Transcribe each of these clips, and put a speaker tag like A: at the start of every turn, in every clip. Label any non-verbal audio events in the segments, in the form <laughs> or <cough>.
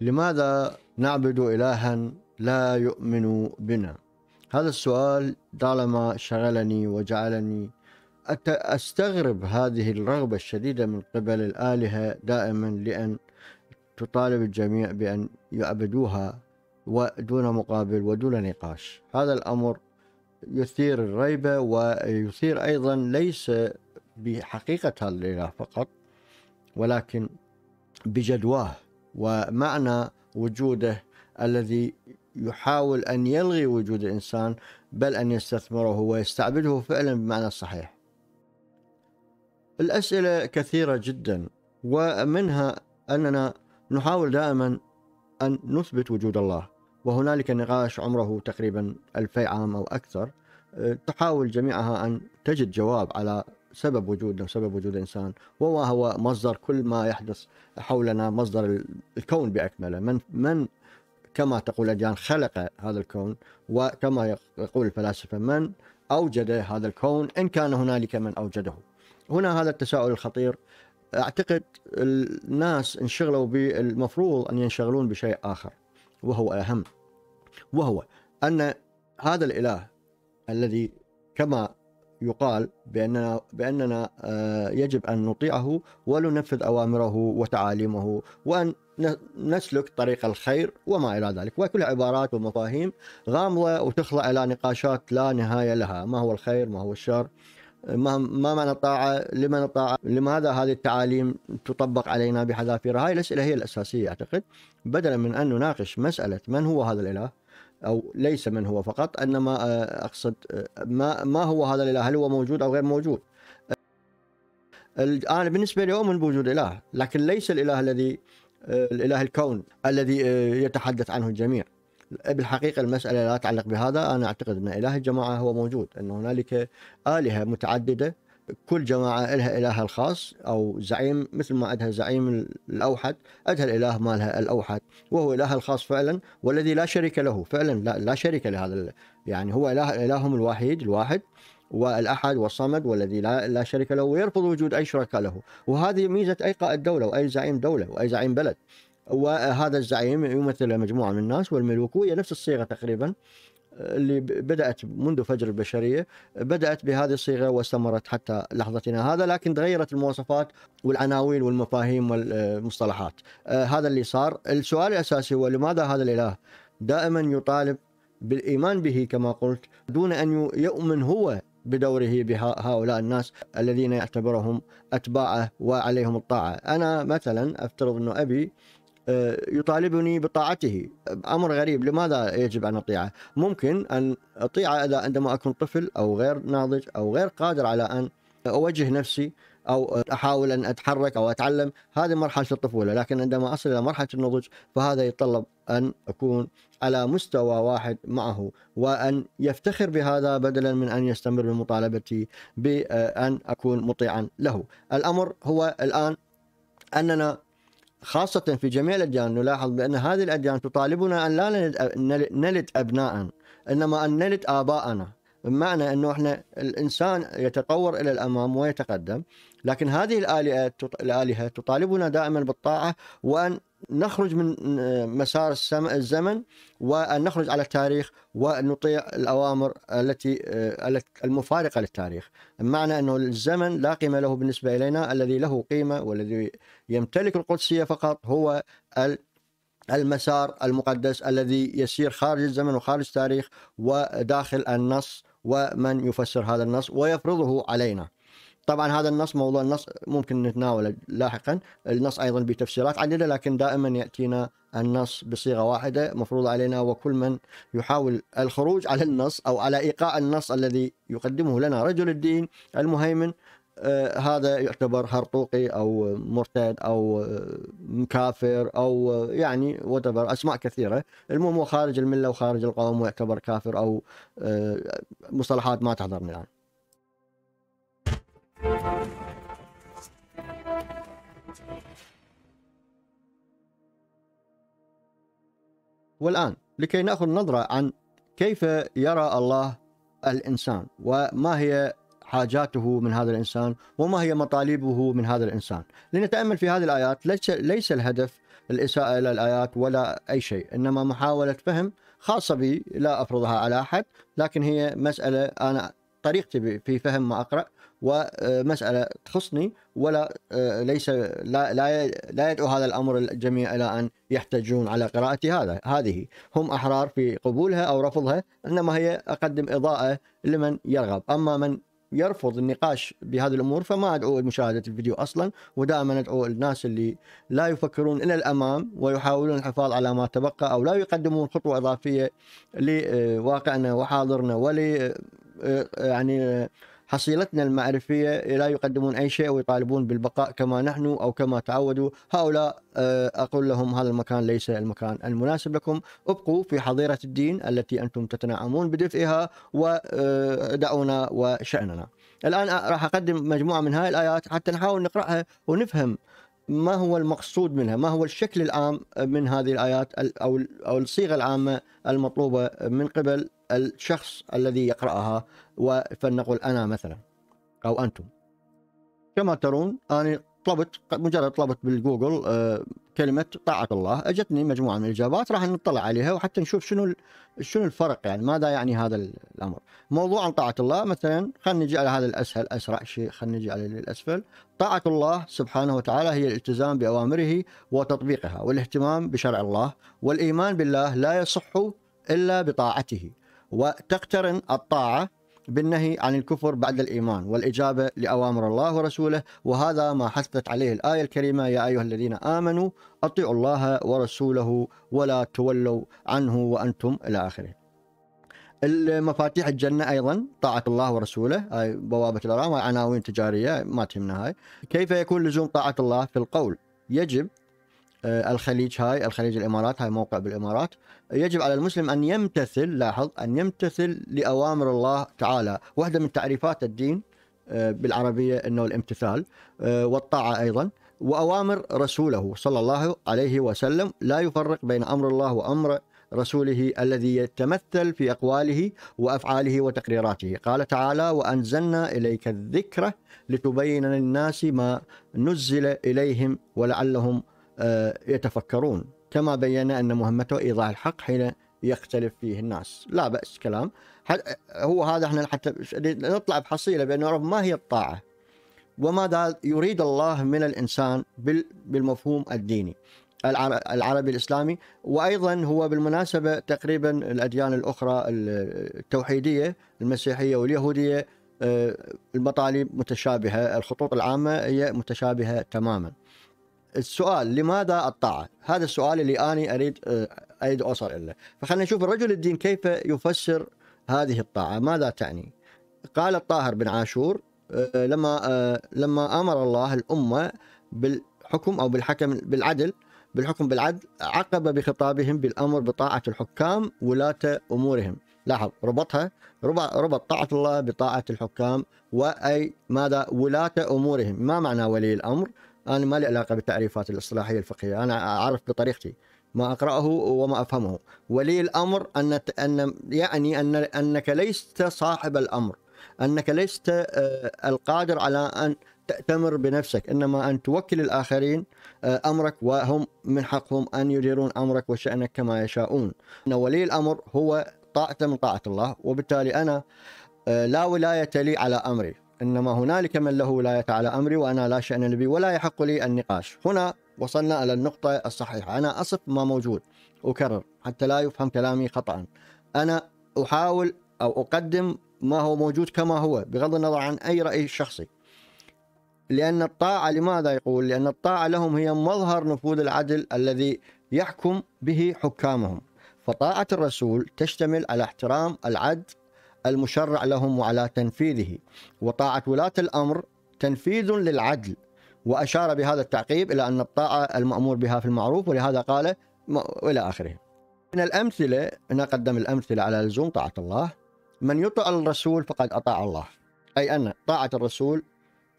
A: لماذا نعبد إلها لا يؤمن بنا هذا السؤال طالما شغلني وجعلني أستغرب هذه الرغبة الشديدة من قبل الآلهة دائما لأن تطالب الجميع بأن يعبدوها ودون مقابل ودون نقاش هذا الأمر يثير الريبة ويثير أيضا ليس بحقيقة هذا الإله فقط ولكن بجدواه ومعنى وجوده الذي يحاول أن يلغي وجود الإنسان بل أن يستثمره ويستعبده فعلا بمعنى الصحيح الأسئلة كثيرة جدا ومنها أننا نحاول دائما أن نثبت وجود الله وهنالك نقاش عمره تقريبا ألفي عام أو أكثر أه، تحاول جميعها أن تجد جواب على سبب وجودنا وسبب وجود الإنسان وما هو مصدر كل ما يحدث حولنا مصدر الكون بأكمله من, من كما تقول الأديان خلق هذا الكون وكما يقول الفلاسفة من أوجد هذا الكون إن كان هنالك من أوجده هنا هذا التساؤل الخطير أعتقد الناس انشغلوا بالمفروض أن ينشغلون بشيء آخر وهو أهم وهو أن هذا الإله الذي كما يقال بأننا, بأننا آه، يجب أن نطيعه ولننفذ أوامره وتعاليمه وأن نسلك طريق الخير وما إلى ذلك وكلها عبارات ومفاهيم غامضة وتخلع إلى نقاشات لا نهاية لها ما هو الخير ما هو الشر ما ما معنى الطاعة؟ لمن الطاعة؟ لماذا هذه التعاليم تطبق علينا بحذافيرها؟ هاي الأسئلة هي الأساسية أعتقد بدلا من أن نناقش مسألة من هو هذا الإله؟ او ليس من هو فقط انما آه، اقصد آه، ما ما هو هذا الاله هل هو موجود او غير موجود آه، انا بالنسبه لي اؤمن بوجود اله لكن ليس الاله الذي الاله الكون الذي يتحدث عنه الجميع بالحقيقه المساله لا تتعلق بهذا انا اعتقد ان اله الجماعه هو موجود ان هنالك الهه متعدده كل جماعة لها إلهها الخاص أو زعيم مثل ما عندها زعيم الأوحد عندها الإله مالها الأوحد وهو إلهها الخاص فعلا والذي لا شريك له فعلا لا, لا شريك لهذا يعني هو إله إلههم الوحيد الواحد والأحد والصمد والذي لا, لا شريك له ويرفض وجود أي شركاء له وهذه ميزة أي قائد دولة وأي زعيم دولة وأي زعيم بلد وهذا الزعيم يمثل مجموعة من الناس والملوكية نفس الصيغة تقريبا اللي بدأت منذ فجر البشرية بدأت بهذه الصيغة واستمرت حتى لحظتنا هذا لكن تغيرت المواصفات والعناوين والمفاهيم والمصطلحات آه، هذا اللي صار السؤال الأساسي هو لماذا هذا الإله دائما يطالب بالإيمان به كما قلت دون أن يؤمن هو بدوره بهؤلاء الناس الذين يعتبرهم أتباعه وعليهم الطاعة أنا مثلا أفترض أنه أبي يطالبني بطاعته أمر غريب لماذا يجب أن أطيعه ممكن أن أطيعه إذا عندما أكون طفل أو غير ناضج أو غير قادر على أن أوجه نفسي او احاول ان اتحرك او اتعلم هذه مرحله الطفوله لكن عندما اصل الى مرحله النضج فهذا يتطلب ان اكون على مستوى واحد معه وان يفتخر بهذا بدلا من ان يستمر بمطالبتي بان اكون مطيعا له الامر هو الان اننا خاصة في جميع الأديان نلاحظ بأن هذه الأديان تطالبنا أن لا نلد أبناء إنما أن نلد آباءنا بمعنى أنه إحنا الإنسان يتطور إلى الأمام ويتقدم لكن هذه الآلهة الآلهة تطالبنا دائما بالطاعة وأن نخرج من آه، مسار الزمن وأن نخرج على التاريخ وأن نطيع الأوامر التي آه، المفارقة للتاريخ معنى أنه الزمن لا قيمة له بالنسبة إلينا الذي له قيمة والذي يمتلك القدسية فقط هو المسار المقدس الذي يسير خارج الزمن وخارج التاريخ وداخل النص ومن يفسر هذا النص ويفرضه علينا طبعا هذا النص موضوع النص ممكن نتناوله لاحقا النص ايضا بتفسيرات عديده لكن دائما ياتينا النص بصيغه واحده مفروض علينا وكل من يحاول الخروج على النص او على ايقاع النص الذي يقدمه لنا رجل الدين المهيمن آه، هذا يعتبر هرطوقي او مرتد او آه، كافر او آه، يعني وتبر اسماء كثيره المهم هو خارج المله وخارج القوم ويعتبر كافر او مصطلحات ما تحضرني الان والآن لكي نأخذ نظرة عن كيف يرى الله الإنسان وما هي حاجاته من هذا الإنسان وما هي مطالبه من هذا الإنسان لنتأمل في هذه الآيات ليس, ليس الهدف الإساءة إلى الآيات ولا أي شيء إنما محاولة فهم خاصة بي لا أفرضها على أحد لكن هي مسألة أنا طريقتي في فهم ما اقرا ومساله تخصني ولا آه، ليس لا لا لا يدعو هذا الامر الجميع الى ان يحتجون على قراءتي هذا هذه هم احرار في قبولها او رفضها انما هي اقدم اضاءه لمن يرغب اما من يرفض النقاش بهذه الامور فما ادعو لمشاهده الفيديو اصلا ودائما ادعو الناس اللي لا يفكرون الى الامام ويحاولون الحفاظ على ما تبقى او لا يقدمون خطوه اضافيه لواقعنا وحاضرنا ول يعني حصيلتنا المعرفية لا يقدمون أي شيء ويطالبون بالبقاء كما نحن أو كما تعودوا هؤلاء آه، أقول لهم هذا المكان ليس المكان المناسب لكم ابقوا في حظيرة الدين التي أنتم تتنعمون بدفئها ودعونا وشأننا الآن راح أقدم مجموعة من هذه الآيات حتى نحاول نقرأها ونفهم ما هو المقصود منها ما هو الشكل العام من هذه الآيات أو الصيغة العامة المطلوبة من قبل الشخص الذي يقرأها وفلنقل أنا مثلا أو أنتم كما ترون أنا طلبت مجرد طلبت بالجوجل آه، كلمة طاعة الله أجتني مجموعة من الإجابات راح نطلع عليها وحتى نشوف شنو شنو الفرق يعني ماذا يعني هذا الأمر موضوع عن طاعة الله مثلا خلينا نجي على هذا الأسهل أسرع شيء خلينا نجي على الأسفل طاعة الله سبحانه وتعالى هي الالتزام بأوامره وتطبيقها والاهتمام بشرع الله والإيمان بالله لا يصح إلا بطاعته وتقترن الطاعة بالنهي عن الكفر بعد الإيمان والإجابة لأوامر الله ورسوله وهذا ما حثت عليه الآية الكريمة يا أيها الذين آمنوا أطيعوا الله ورسوله ولا تولوا عنه وأنتم إلى آخره المفاتيح الجنة أيضا طاعة الله ورسوله أي بوابة الأرام عناوين تجارية ما تهمنا هاي كيف يكون لزوم طاعة الله في القول يجب آه، الخليج هاي الخليج الامارات هاي موقع بالامارات يجب على المسلم ان يمتثل لاحظ ان يمتثل لاوامر الله تعالى واحده من تعريفات الدين آه، بالعربيه انه الامتثال آه، والطاعه ايضا واوامر رسوله صلى الله عليه وسلم لا يفرق بين امر الله وامر رسوله الذي يتمثل في اقواله وافعاله وتقريراته، قال تعالى: وانزلنا اليك الذكر لتبين للناس ما نزل اليهم ولعلهم آه، يتفكرون كما بينا أن مهمته إيضاح الحق حين يختلف فيه الناس لا بأس كلام هو هذا احنا حتى نطلع بحصيلة بأن نعرف ما هي الطاعة وماذا يريد الله من الإنسان بالمفهوم الديني العربي الإسلامي وأيضا هو بالمناسبة تقريبا الأديان الأخرى التوحيدية المسيحية واليهودية آه، المطالب متشابهة الخطوط العامة هي متشابهة تماما السؤال لماذا الطاعة؟ هذا السؤال اللي أنا أريد آه، أريد أوصل إليه فخلنا نشوف رجل الدين كيف يفسر هذه الطاعة ماذا تعني؟ قال الطاهر بن عاشور آه، لما آه، لما أمر الله الأمة بالحكم أو بالحكم بالعدل بالحكم بالعدل عقب بخطابهم بالأمر بطاعة الحكام ولاة أمورهم لاحظ ربطها ربط طاعة الله بطاعة الحكام وأي ماذا ولاة أمورهم ما معنى ولي الأمر انا ما لي علاقه بالتعريفات الاصطلاحيه الفقهيه انا اعرف بطريقتي ما اقراه وما افهمه ولي الامر ان ان يعني ان انك لست صاحب الامر انك لست آه، القادر على ان تأتمر بنفسك إنما أن توكل الآخرين آه، أمرك وهم من حقهم أن يديرون أمرك وشأنك كما يشاءون أن ولي الأمر هو طاعة من طاعة الله وبالتالي أنا آه، لا ولاية لي على أمري إنما هنالك من له ولاية على أمري وأنا لا شأن لي ولا يحق لي النقاش هنا وصلنا إلى النقطة الصحيحة أنا أصف ما موجود أكرر حتى لا يفهم كلامي خطأ أنا أحاول أو أقدم ما هو موجود كما هو بغض النظر عن أي رأي شخصي لأن الطاعة لماذا يقول لأن الطاعة لهم هي مظهر نفوذ العدل الذي يحكم به حكامهم فطاعة الرسول تشتمل على احترام العدل المشرع لهم وعلى تنفيذه وطاعة ولاة الأمر تنفيذ للعدل وأشار بهذا التعقيب إلى أن الطاعة المأمور بها في المعروف ولهذا قال إلى آخره من الأمثلة هنا قدم الأمثلة على لزوم طاعة الله من يطع الرسول فقد أطاع الله أي أن طاعة الرسول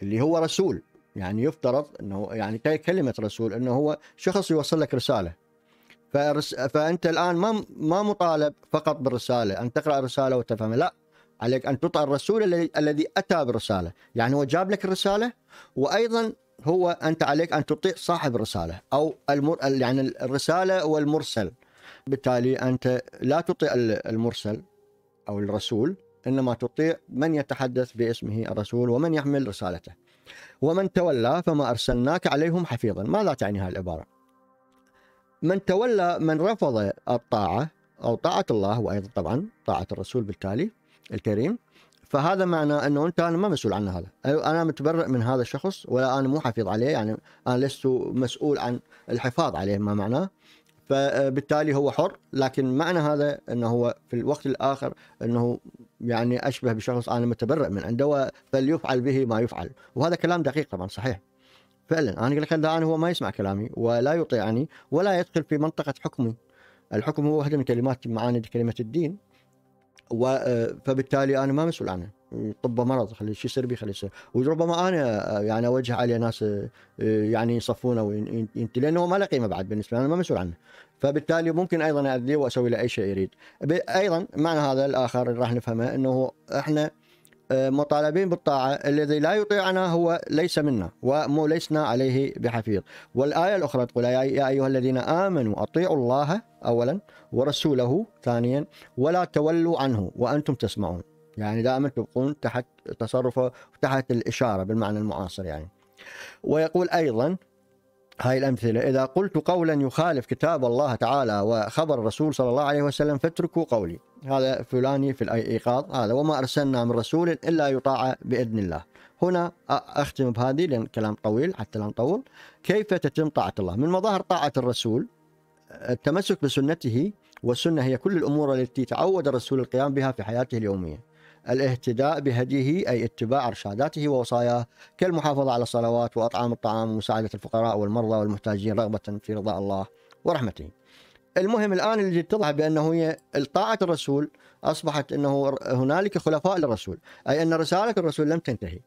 A: اللي هو رسول يعني يفترض أنه يعني كلمة رسول أنه هو شخص يوصل لك رسالة فأرس... فانت الان ما ما مطالب فقط بالرساله ان تقرا الرساله وتفهمها لا عليك ان تطع الرسول الذي الذي اتى بالرساله يعني هو جاب لك الرساله وايضا هو انت عليك ان تطيع صاحب الرساله او المر... يعني الرساله والمرسل بالتالي انت لا تطيع المرسل او الرسول انما تطيع من يتحدث باسمه الرسول ومن يحمل رسالته ومن تولى فما ارسلناك عليهم حفيظا ماذا تعني هذه العباره من تولى من رفض الطاعة أو طاعة الله وأيضا طبعا طاعة الرسول بالتالي الكريم فهذا معنى أنه أنت أنا ما مسؤول عن هذا أنا متبرئ من هذا الشخص ولا أنا مو حفيظ عليه يعني أنا لست مسؤول عن الحفاظ عليه ما معناه فبالتالي هو حر لكن معنى هذا أنه هو في الوقت الآخر أنه يعني أشبه بشخص أنا متبرئ من عنده فليفعل به ما يفعل وهذا كلام دقيق طبعا صحيح فعلا انا قلت لك الان هو ما يسمع كلامي ولا يطيعني ولا يدخل في منطقه حكمي الحكم هو واحده من كلمات معاند كلمه الدين و آه، فبالتالي انا ما مسؤول عنه طبه مرض خلي شو يصير بي خلي يصير وربما انا آه، يعني اوجه عليه ناس آه، يعني يصفونه وينت لانه ما له قيمه بعد بالنسبه لي انا ما مسؤول عنه فبالتالي ممكن ايضا اذيه واسوي له اي شيء يريد ايضا معنى هذا الاخر اللي راح نفهمه انه احنا مطالبين بالطاعة الذي لا يطيعنا هو ليس منا وليسنا عليه بحفيظ والآية الأخرى تقول يا أيها الذين آمنوا أطيعوا الله أولا ورسوله ثانيا ولا تولوا عنه وأنتم تسمعون يعني دائما تبقون تحت تصرفه تحت الإشارة بالمعنى المعاصر يعني ويقول أيضا هاي الأمثلة إذا قلت قولا يخالف كتاب الله تعالى وخبر الرسول صلى الله عليه وسلم فاتركوا قولي هذا فلاني في الإيقاظ هذا وما أرسلنا من رسول إلا يطاع بإذن الله هنا أختم بهذه لأن كلام طويل حتى لا نطول كيف تتم طاعة الله من مظاهر طاعة الرسول التمسك بسنته والسنة هي كل الأمور التي تعود الرسول القيام بها في حياته اليومية الاهتداء بهديه أي اتباع إرشاداته ووصاياه كالمحافظة على الصلوات وأطعام الطعام ومساعدة الفقراء والمرضى والمحتاجين رغبة في رضا الله ورحمته المهم الآن اللي تضح بأنه هي طاعة الرسول أصبحت أنه هنالك خلفاء للرسول أي أن رسالة الرسول لم تنتهي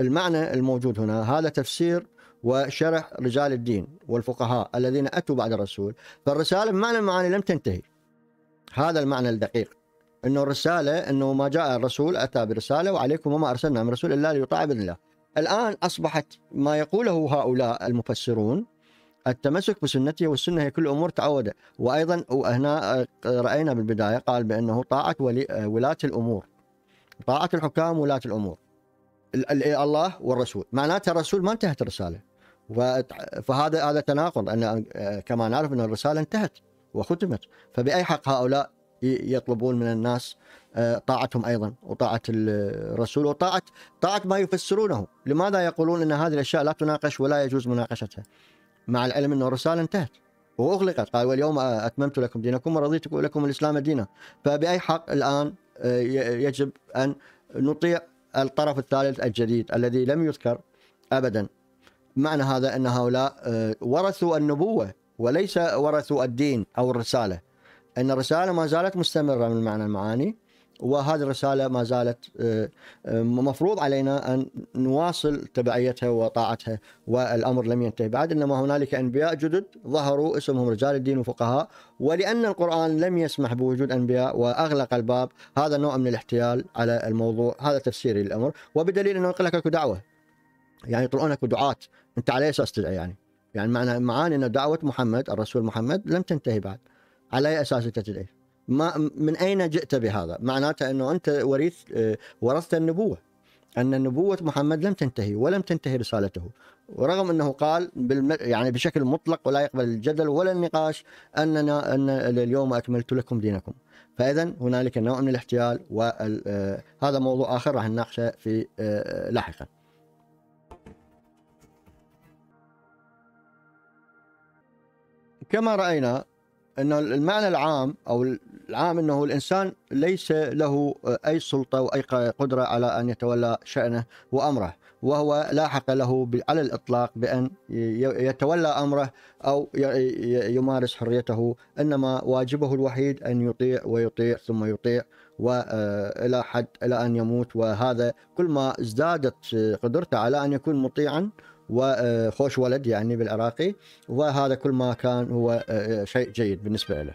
A: المعنى الموجود هنا هذا تفسير وشرح رجال الدين والفقهاء الذين أتوا بعد الرسول فالرسالة بمعنى المعاني لم تنتهي هذا المعنى الدقيق انه الرساله انه ما جاء الرسول اتى برساله وعليكم وما ارسلنا من رسول الا ليطاع باذن الله. الان اصبحت ما يقوله هؤلاء المفسرون التمسك بسنته والسنه هي كل امور تعودة وايضا وهنا آه، راينا بالبدايه قال بانه طاعه ولي آه، ولاه الامور طاعه الحكام ولاه الامور الله والرسول معناته الرسول ما انتهت الرساله فهذا هذا تناقض ان آه، كما نعرف ان الرساله انتهت وختمت فباي حق هؤلاء يطلبون من الناس آه، طاعتهم ايضا وطاعه الرسول وطاعه طاعه ما يفسرونه، لماذا يقولون ان هذه الاشياء لا تناقش ولا يجوز مناقشتها؟ مع العلم ان الرساله انتهت واغلقت، قال واليوم اتممت لكم دينكم ورضيت لكم الاسلام دينا، فباي حق الان آه، يجب ان نطيع الطرف الثالث الجديد الذي لم يذكر ابدا. معنى هذا ان هؤلاء آه، ورثوا النبوه وليس ورثوا الدين او الرساله. ان الرساله ما زالت مستمره من معنى المعاني وهذه الرساله ما زالت آه، آه، مفروض علينا ان نواصل تبعيتها وطاعتها والامر لم ينتهي بعد انما هنالك انبياء جدد ظهروا اسمهم رجال الدين وفقهاء ولان القران لم يسمح بوجود انبياء واغلق الباب هذا نوع من الاحتيال على الموضوع هذا تفسيري للامر وبدليل انه يقول لك اكو دعوه يعني يطلعون اكو دعاه انت على اساس تدعي يعني يعني معنى معاني ان دعوه محمد الرسول محمد لم تنتهي بعد على أي أساس أنت تدعي ما من أين جئت بهذا معناته أنه أنت وريث آه، ورثت النبوة أن نبوة محمد لم تنتهي ولم تنتهي رسالته ورغم أنه قال يعني بشكل مطلق ولا يقبل الجدل ولا النقاش أننا أن اليوم أكملت لكم دينكم فإذا هنالك نوع من الاحتيال وهذا آه، موضوع آخر راح نناقشه في آه، لاحقاً كما راينا أن المعنى العام أو العام أنه الإنسان ليس له أي سلطة وأي قدرة على أن يتولى شأنه وأمره وهو لا حق له على الإطلاق بأن يتولى أمره أو يمارس حريته إنما واجبه الوحيد أن يطيع ويطيع ثم يطيع والى آه، حد الى ان يموت وهذا كل ما ازدادت قدرته على ان يكون مطيعا وخوش ولد يعني بالعراقي وهذا كل ما كان هو آه، شيء جيد بالنسبة له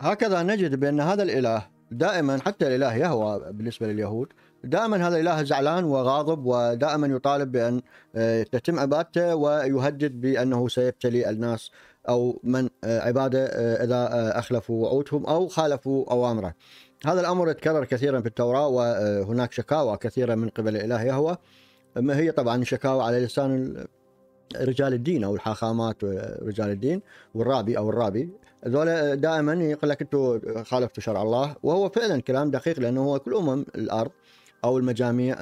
A: هكذا نجد بأن هذا الإله دائما حتى الإله يهوى بالنسبة لليهود دائما هذا الإله زعلان وغاضب ودائما يطالب بأن آه، تتم عبادته ويهدد بأنه سيبتلي الناس أو من آه، عباده إذا أخلفوا وعودهم أو خالفوا أوامره هذا الأمر يتكرر كثيرا في التوراة وهناك شكاوى كثيرة من قبل الإله يهوى ما هي طبعا شكاوى على لسان رجال الدين او الحاخامات رجال الدين والرابي او الرابي هذول دائما يقول لك انتم خالفتوا شرع الله وهو فعلا كلام دقيق لانه هو كل امم الارض او المجاميع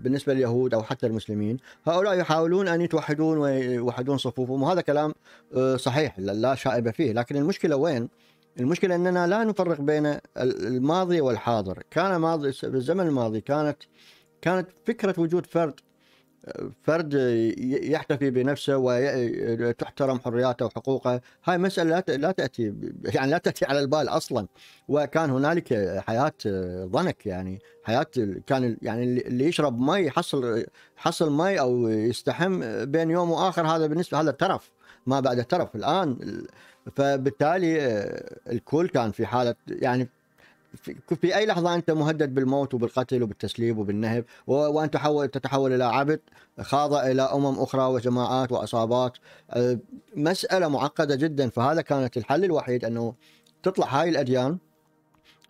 A: بالنسبه لليهود او حتى المسلمين هؤلاء يحاولون ان يتوحدون ويوحدون صفوفهم وهذا كلام آه، صحيح لا شائبه فيه لكن المشكله وين؟ المشكله اننا لا نفرق بين الماضي والحاضر كان ماضي الزمن الماضي كانت كانت فكره وجود فرد فرد يحتفي بنفسه وتحترم حرياته وحقوقه هاي مسألة لا تأتي يعني لا تأتي على البال أصلا وكان هنالك حياة ضنك يعني حياة كان يعني اللي يشرب ماء يحصل حصل ماء أو يستحم بين يوم وآخر هذا بالنسبة هذا ترف ما بعد ترف الآن فبالتالي الكل كان في حالة يعني في, اي لحظه انت مهدد بالموت وبالقتل وبالتسليب وبالنهب وان تحول تتحول الى عبد خاضع الى امم اخرى وجماعات وعصابات أه، مساله معقده جدا فهذا كانت الحل الوحيد انه تطلع هاي الاديان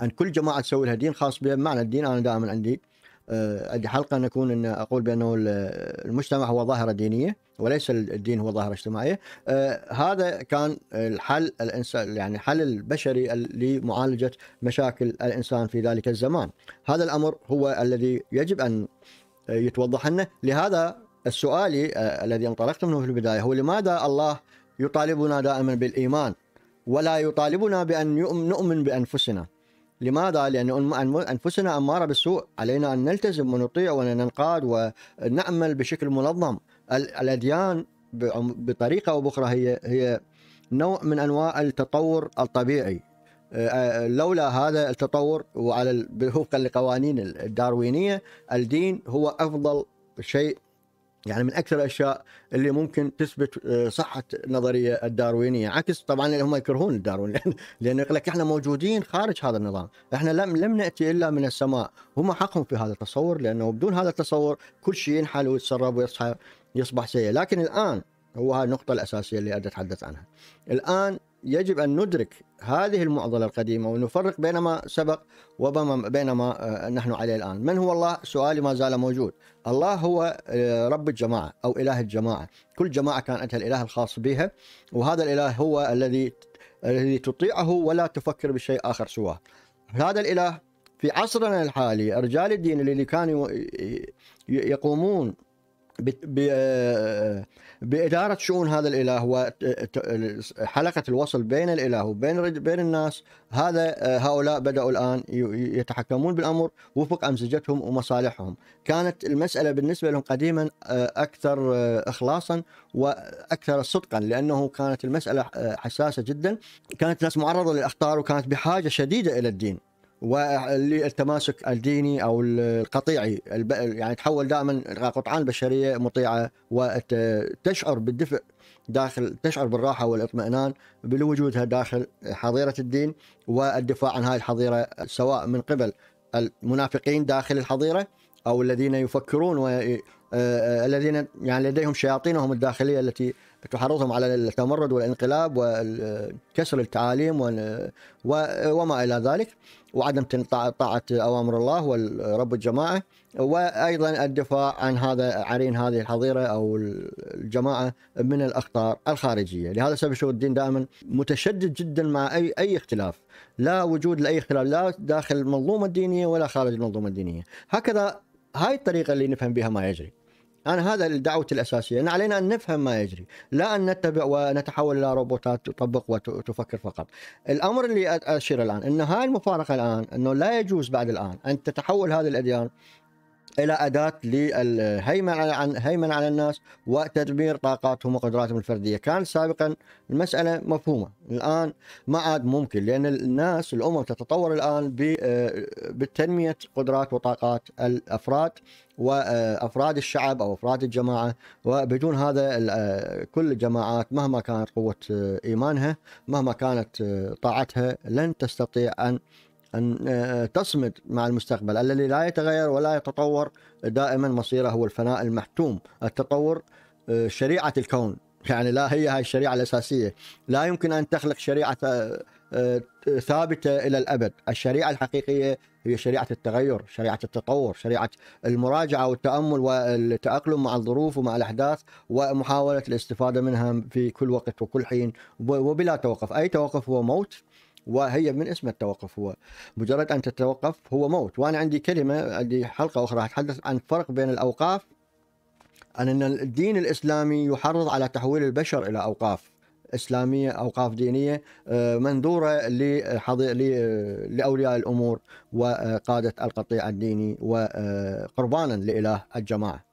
A: ان كل جماعه تسوي لها دين خاص بها بمعنى الدين انا دائما عندي أه، عندي حلقه نكون ان اقول بانه المجتمع هو ظاهره دينيه وليس الدين هو ظاهره اجتماعيه آه هذا كان الحل الانسان يعني الحل البشري لمعالجه مشاكل الانسان في ذلك الزمان هذا الامر هو الذي يجب ان يتوضح لنا لهذا السؤال آه الذي انطلقت منه في البدايه هو لماذا الله يطالبنا دائما بالايمان ولا يطالبنا بان نؤمن بانفسنا لماذا؟ لأن أنفسنا أمارة بالسوء علينا أن نلتزم ونطيع وننقاد ونعمل بشكل منظم الاديان بطريقه او باخرى هي هي نوع من انواع التطور الطبيعي آه، آه، لولا هذا التطور وعلى وفقا لقوانين الداروينيه الدين هو افضل شيء يعني من اكثر الاشياء اللي ممكن تثبت آه، صحه النظريه الداروينيه عكس طبعا هم يكرهون الداروين لانه يقول لك احنا موجودين خارج هذا النظام احنا لم لم ناتي الا من السماء هم حقهم في هذا التصور لانه بدون هذا التصور كل شيء ينحل ويتسرب ويصحى يصبح سيء لكن الآن هو هذه النقطة الأساسية اللي أتحدث عنها الآن يجب أن ندرك هذه المعضلة القديمة ونفرق بين ما سبق وبين ما آه، نحن عليه الآن من هو الله سؤالي ما زال موجود الله هو آه، رب الجماعة أو إله الجماعة كل جماعة كانت الإله الخاص بها وهذا الإله هو الذي الذي تطيعه ولا تفكر بشيء آخر سواه هذا الإله في عصرنا الحالي رجال الدين اللي كانوا آه، يقومون آه، آه، بإدارة شؤون هذا الإله وحلقة الوصل بين الإله وبين بين الناس هذا آه، هؤلاء بدأوا الآن يتحكمون بالأمر وفق أمزجتهم ومصالحهم كانت المسألة بالنسبة لهم قديما أكثر إخلاصا وأكثر صدقا لأنه كانت المسألة حساسة جدا كانت الناس معرضة للأخطار وكانت بحاجة شديدة إلى الدين والتماسك الديني او القطيعي يعني تحول دائما قطعان البشريه مطيعه وتشعر بالدفء داخل تشعر بالراحه والاطمئنان بوجودها داخل حظيره الدين والدفاع عن هذه الحظيره سواء من قبل المنافقين داخل الحظيره او الذين يفكرون و آه، آه، الذين يعني لديهم شياطينهم الداخليه التي تحرضهم على التمرد والانقلاب وكسر التعاليم وما إلى ذلك وعدم طاعة أوامر الله ورب الجماعة وأيضا الدفاع عن هذا عرين هذه الحظيرة أو الجماعة من الأخطار الخارجية لهذا السبب شو الدين دائما متشدد جدا مع أي, أي اختلاف لا وجود لأي اختلاف لا داخل المنظومة الدينية ولا خارج المنظومة الدينية هكذا هاي الطريقة اللي نفهم بها ما يجري انا هذا دعوتي الاساسيه ان علينا ان نفهم ما يجري لا ان نتبع ونتحول الى روبوتات تطبق وتفكر فقط الامر اللي اشير الان ان هاي المفارقه الان انه لا يجوز بعد الان ان تتحول هذه الاديان الى اداه للهيمنه عن هيمنه على الناس وتدمير طاقاتهم وقدراتهم الفرديه، كان سابقا المساله مفهومه، الان ما عاد ممكن لان الناس الامم تتطور الان بتنميه آه، قدرات وطاقات الافراد وافراد آه، الشعب او افراد الجماعه وبدون هذا آه، كل الجماعات مهما كانت قوه ايمانها مهما كانت طاعتها لن تستطيع ان أن آه، تصمد مع المستقبل الذي لا يتغير ولا يتطور دائما مصيره هو الفناء المحتوم التطور آه، شريعة الكون يعني لا هي هاي الشريعة الأساسية لا يمكن أن تخلق شريعة آه، ثابتة إلى الأبد الشريعة الحقيقية هي شريعة التغير شريعة التطور شريعة المراجعة والتأمل والتأقلم مع الظروف ومع الأحداث ومحاولة الاستفادة منها في كل وقت وكل حين وبلا توقف أي توقف هو موت وهي من اسم التوقف هو مجرد ان تتوقف هو موت وانا عندي كلمه عندي حلقه اخرى اتحدث عن الفرق بين الاوقاف ان الدين الاسلامي يحرض على تحويل البشر الى اوقاف اسلاميه اوقاف دينيه آه، منذوره لاولياء الامور وقاده القطيع الديني وقربانا آه، لاله الجماعه.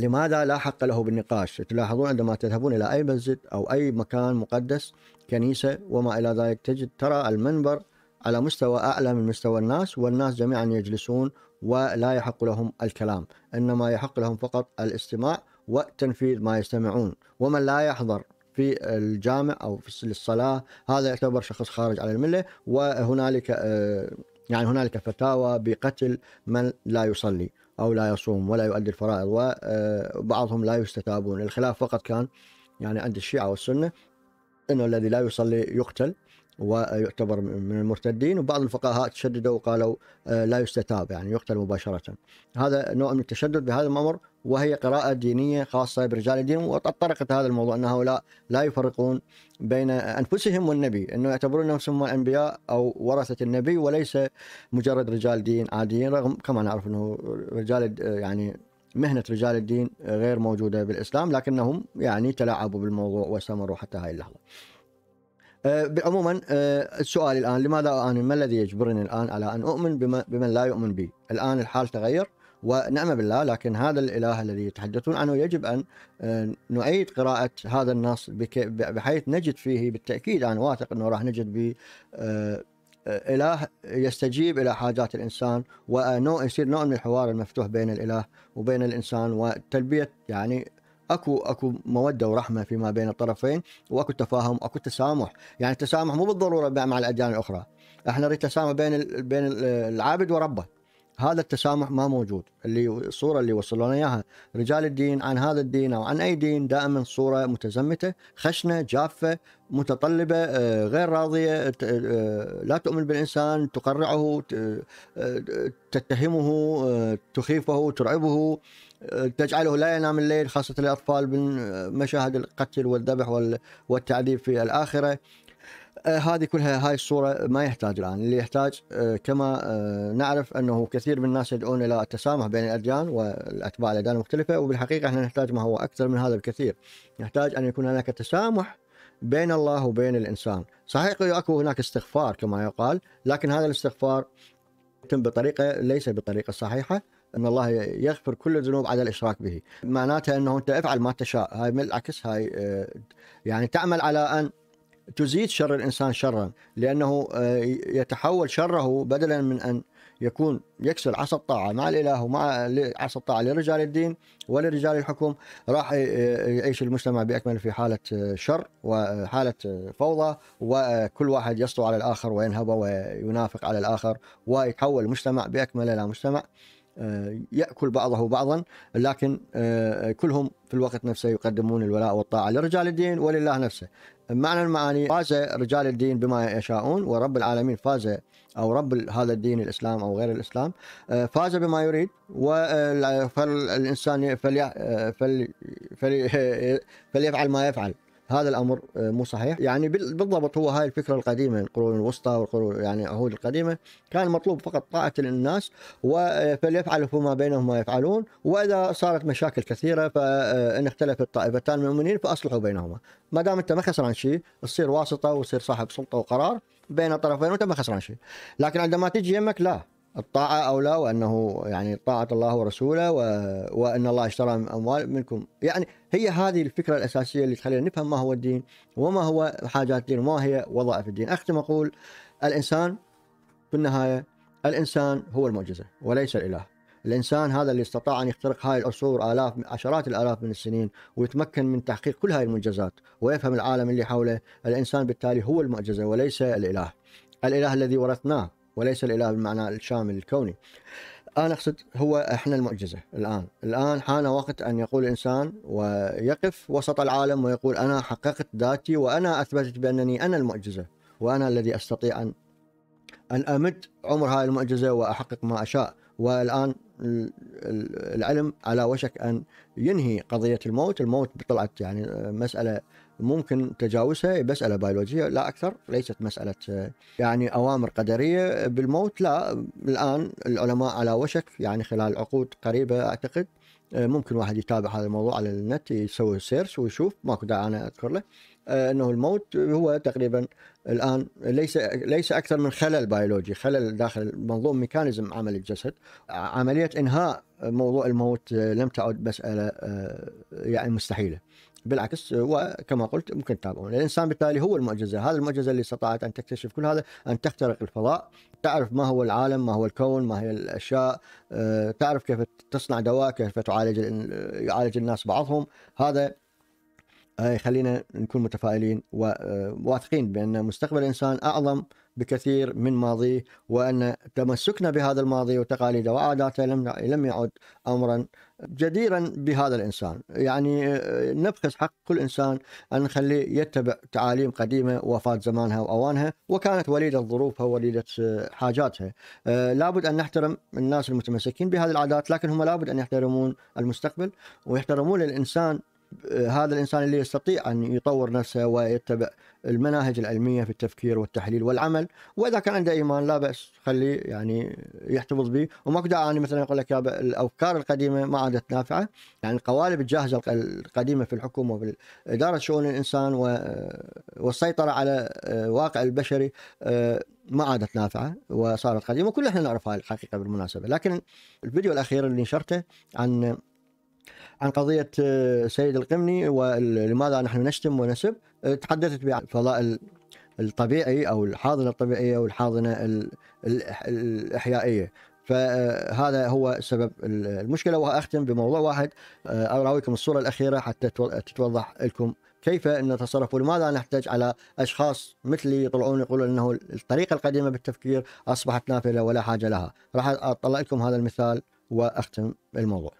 A: لماذا لا حق له بالنقاش تلاحظون عندما تذهبون إلى أي مسجد أو أي مكان مقدس كنيسة وما إلى ذلك تجد ترى المنبر على مستوى أعلى من مستوى الناس والناس جميعا يجلسون ولا يحق لهم الكلام إنما يحق لهم فقط الاستماع وتنفيذ ما يستمعون ومن لا يحضر في الجامع أو في الصلاة هذا يعتبر شخص خارج على الملة وهنالك آه، يعني هنالك فتاوى بقتل من لا يصلي أو لا يصوم ولا يؤدي الفرائض وبعضهم آه، لا يستتابون الخلاف فقط كان يعني عند الشيعة والسنة أنه الذي لا يصلي يقتل ويعتبر من المرتدين وبعض الفقهاء تشددوا وقالوا آه، لا يستتاب يعني يقتل مباشرة هذا نوع من التشدد بهذا الأمر وهي قراءة دينية خاصة برجال الدين وطرقت هذا الموضوع أن هؤلاء لا يفرقون بين أنفسهم والنبي أنه يعتبرون نفسهم أنبياء أو ورثة النبي وليس مجرد رجال دين عاديين رغم كما نعرف أنه رجال يعني مهنة رجال الدين غير موجودة بالإسلام لكنهم يعني تلاعبوا بالموضوع واستمروا حتى هذه اللحظة آه، عموما آه، السؤال الان لماذا انا ما الذي يجبرني الان على ان اؤمن بما بمن لا يؤمن بي؟ الان الحال تغير ونعم بالله لكن هذا الاله الذي يتحدثون عنه يجب ان آه، نعيد قراءه هذا النص بحيث نجد فيه بالتاكيد انا واثق انه راح نجد به اله يستجيب الى حاجات الانسان ونوع يصير نوع من الحوار المفتوح بين الاله وبين الانسان وتلبيه يعني اكو اكو موده ورحمه فيما بين الطرفين واكو تفاهم واكو تسامح، يعني التسامح مو بالضروره مع الاديان الاخرى، احنا نريد تسامح بين بين العابد وربه. هذا التسامح ما موجود، اللي الصوره اللي وصلونا اياها رجال الدين عن هذا الدين او عن اي دين دائما صوره متزمته، خشنه، جافه، متطلبه، آه، غير راضيه، آه، آه، لا تؤمن بالانسان، تقرعه، تتهمه، تخيفه، ترعبه، تجعله لا ينام الليل خاصة الأطفال من مشاهد القتل والذبح والتعذيب في الآخرة آه، هذه كلها هاي الصورة ما يحتاج الآن اللي يحتاج آه، كما آه، نعرف أنه كثير من الناس يدعون إلى التسامح بين الأديان والأتباع الأديان المختلفة وبالحقيقة احنا نحتاج ما هو أكثر من هذا بكثير نحتاج أن يكون هناك تسامح بين الله وبين الإنسان صحيح أكو هناك استغفار كما يقال لكن هذا الاستغفار يتم بطريقة ليس بطريقة صحيحة ان الله يغفر كل الذنوب عدا الاشراك به معناتها انه انت افعل ما تشاء هاي بالعكس هاي آه، يعني تعمل على ان تزيد شر الانسان شرا لانه آه، يتحول شره بدلا من ان يكون يكسر عصا الطاعه مع الاله ومع عصا الطاعه لرجال الدين ولرجال الحكم راح آه، يعيش المجتمع باكمله في حاله شر وحاله فوضى وكل واحد يسطو على الاخر وينهبه وينافق على الاخر ويتحول المجتمع باكمله الى مجتمع آه، ياكل بعضه بعضا لكن آه، كلهم في الوقت نفسه يقدمون الولاء والطاعه لرجال الدين ولله نفسه. معنى المعاني فاز رجال الدين بما يشاءون ورب العالمين فاز او رب هذا الدين الاسلام او غير الاسلام آه، فاز بما يريد فالانسان <laughs> فليفعل ما يفعل هذا الامر آه، مو صحيح يعني بالضبط هو هاي الفكره القديمه القرون الوسطى والقرون يعني العهود القديمه كان مطلوب فقط طاعه الناس آه، فليفعلوا فيما بينهم ما يفعلون واذا صارت مشاكل كثيره فان آه، اختلفت طائفتان من المؤمنين فاصلحوا بينهما ما دام انت ما خسران شيء تصير واسطه وتصير صاحب سلطه وقرار بين الطرفين وانت ما خسران شيء لكن عندما تجي يمك لا الطاعة أولى وأنه يعني طاعة الله ورسوله و... وأن الله اشترى من أموال منكم يعني هي هذه الفكرة الأساسية اللي تخلينا نفهم ما هو الدين وما هو حاجات الدين وما هي وظائف الدين أختم أقول الإنسان في النهاية الإنسان هو المعجزة وليس الإله الإنسان هذا اللي استطاع أن يخترق هاي العصور آلاف عشرات الآلاف من السنين ويتمكن من تحقيق كل هاي المنجزات ويفهم العالم اللي حوله الإنسان بالتالي هو المعجزة وليس الإله الإله الذي ورثناه وليس الإله بالمعنى الشامل الكوني أنا أقصد هو إحنا المعجزة الآن الآن حان وقت أن يقول الإنسان ويقف وسط العالم ويقول أنا حققت ذاتي وأنا أثبتت بأنني أنا المعجزة وأنا الذي أستطيع أن أن أمد عمر هاي المعجزة وأحقق ما أشاء والآن العلم على وشك أن ينهي قضية الموت الموت طلعت يعني مسألة ممكن تجاوزها إيه، مساله بيولوجيه لا اكثر ليست مساله آه، يعني اوامر قدريه بالموت لا الان العلماء على وشك يعني خلال عقود قريبه اعتقد آه، ممكن واحد يتابع هذا الموضوع على النت يسوي سيرش ويشوف ماكو داعي انا اذكر له آه، انه الموت هو تقريبا الان ليس ليس اكثر من خلل بيولوجي خلل داخل منظوم ميكانيزم عمل الجسد عمليه انهاء موضوع الموت لم تعد مساله يعني مستحيله بالعكس وكما قلت ممكن تتابعون الانسان بالتالي هو المعجزه هذا المعجزه اللي استطاعت ان تكتشف كل هذا ان تخترق الفضاء تعرف ما هو العالم ما هو الكون ما هي الاشياء آه، تعرف كيف تصنع دواء كيف تعالج يعالج الناس بعضهم هذا آه، يخلينا نكون متفائلين وواثقين آه، بان مستقبل الانسان اعظم بكثير من ماضيه وأن تمسكنا بهذا الماضي وتقاليده وعاداته لم لم يعد أمرا جديرا بهذا الإنسان يعني آه، نبخس حق كل إنسان أن نخليه يتبع تعاليم قديمة وفات زمانها وأوانها وكانت وليدة ظروفها وليدة آه، حاجاتها آه، لابد أن نحترم الناس المتمسكين بهذه العادات لكن هم لابد أن يحترمون المستقبل ويحترمون الإنسان هذا الانسان اللي يستطيع ان يطور نفسه ويتبع المناهج العلميه في التفكير والتحليل والعمل، واذا كان عنده ايمان لا باس خليه يعني يحتفظ به، وماكو داعي اني مثلا اقول لك يا الافكار القديمه ما عادت نافعه، يعني القوالب الجاهزه القديمه في الحكومه وفي اداره شؤون الانسان والسيطره على الواقع آه، البشري آه، ما عادت نافعه وصارت قديمه، وكل احنا نعرف هاي الحقيقه بالمناسبه، لكن الفيديو الاخير اللي نشرته عن عن قضية آه، سيد القمني ولماذا نحن نشتم ونسب آه، تحدثت الفضاء الطبيعي أو الحاضنة الطبيعية والحاضنة الإحيائية فهذا هو سبب المشكلة وأختم بموضوع واحد آه، أراويكم الصورة الأخيرة حتى تتوضح لكم كيف نتصرف ولماذا نحتاج على اشخاص مثلي يطلعون يقولون انه الطريقه القديمه بالتفكير اصبحت نافله ولا حاجه لها راح اطلع لكم هذا المثال واختم الموضوع